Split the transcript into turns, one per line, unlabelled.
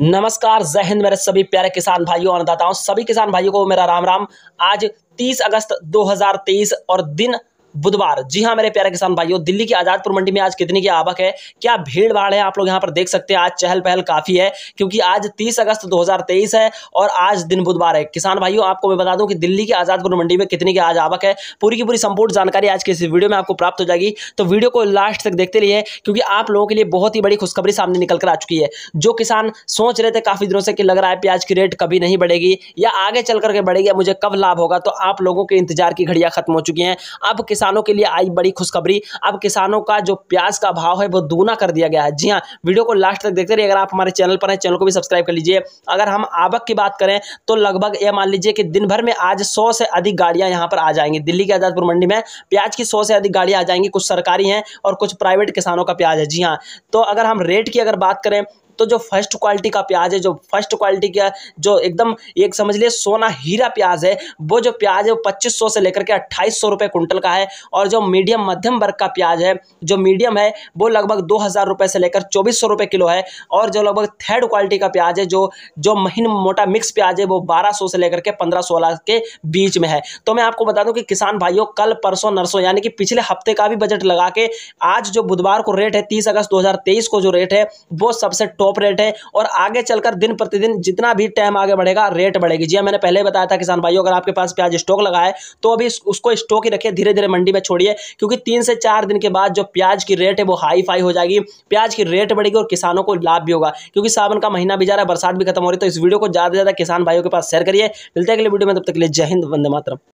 नमस्कार जय हिंद मेरे सभी प्यारे किसान भाइयों अन्नदाताओं सभी किसान भाइयों को मेरा राम राम आज 30 अगस्त 2023 और दिन बुधवार जी हाँ मेरे प्यारे किसान भाइयों दिल्ली की आजादपुर मंडी में आज कितनी की आवक है क्या भीड़ भाड़ है आप लोग यहाँ पर देख सकते हैं आज चहल पहल काफ़ी है क्योंकि आज 30 अगस्त 2023 है और आज दिन बुधवार है किसान भाइयों आपको मैं बता दूं कि दिल्ली की आजादपुर मंडी में कितनी की आज आवक है पूरी की पूरी संपूर्ण जानकारी आज की इस वीडियो में आपको प्राप्त हो जाएगी तो वीडियो को लास्ट तक देखते रहिए क्योंकि आप लोगों के लिए बहुत ही बड़ी खुशखबरी सामने निकल कर आ चुकी है जो किसान सोच रहे थे काफ़ी दिनों से कि लग रहा है प्याज की रेट कभी नहीं बढ़ेगी या आगे चल करके बढ़ेगी मुझे कब लाभ होगा तो आप लोगों के इंतजार की घड़िया खत्म हो चुकी हैं अब किसान किसानों के लिए आई बड़ी खुशखबरी अब किसानों का जो प्याज का भाव है वो दूना कर दिया गया है जी हाँ वीडियो को लास्ट तक देखते रहिए अगर आप हमारे चैनल पर हैं चैनल को भी सब्सक्राइब कर लीजिए अगर हम आवक की बात करें तो लगभग यह मान लीजिए कि दिन भर में आज सौ से अधिक गाड़ियां यहाँ पर आ जाएंगी दिल्ली के आज़ादपुर मंडी में प्याज की सौ से अधिक गाड़ियां आ जाएंगी कुछ सरकारी हैं और कुछ प्राइवेट किसानों का प्याज है जी हाँ तो अगर हम रेट की अगर बात करें तो जो फर्स्ट क्वालिटी का प्याज है जो फर्स्ट क्वालिटी का जो एकदम एक समझ लिए सोना हीरा प्याज है वो जो प्याज है वो पच्चीस से लेकर के अट्ठाईस सौ कुंटल का है और जो मीडियम मध्यम वर्ग का प्याज है जो मीडियम है वो लगभग दो हज़ार रुपये से लेकर चौबीस सौ रुपये किलो है और जो लगभग थर्ड क्वालिटी का प्याज है जो जो महीन मोटा मिक्स प्याज है वो बारह सौ से लेकर के पंद्रह सोलह के बीच में है तो मैं आपको बता दूं कि किसान भाइयों कल परसों नरसों यानी कि पिछले हफ्ते का भी बजट लगा के आज जो बुधवार को रेट है तीस अगस्त दो को जो रेट है वो सबसे टॉप टॉप रेट है और आगे चलकर दिन प्रतिदिन जितना भी टाइम आगे बढ़ेगा रेट बढ़ेगी जी हाँ, मैंने पहले बताया था किसान भाइयों अगर आपके पास प्याज स्टॉक लगा है तो अभी उसको स्टॉक ही रखिए धीरे धीरे मंडी में छोड़िए क्योंकि तीन से चार दिन के बाद जो प्याज की रेट है वो हाई फाई हो जाएगी प्याज की रेट बढ़ेगी और किसानों को लाभ भी होगा क्योंकि सावन का महीना भी जा रहा है बरसात भी खत्म हो रही है तो इस वीडियो को ज़्यादा से ज़्यादा किसान भाइयों के पास शेयर करिए मिलते अगले वीडियो में तब तक के लिए जय हिंद वंदे मातरम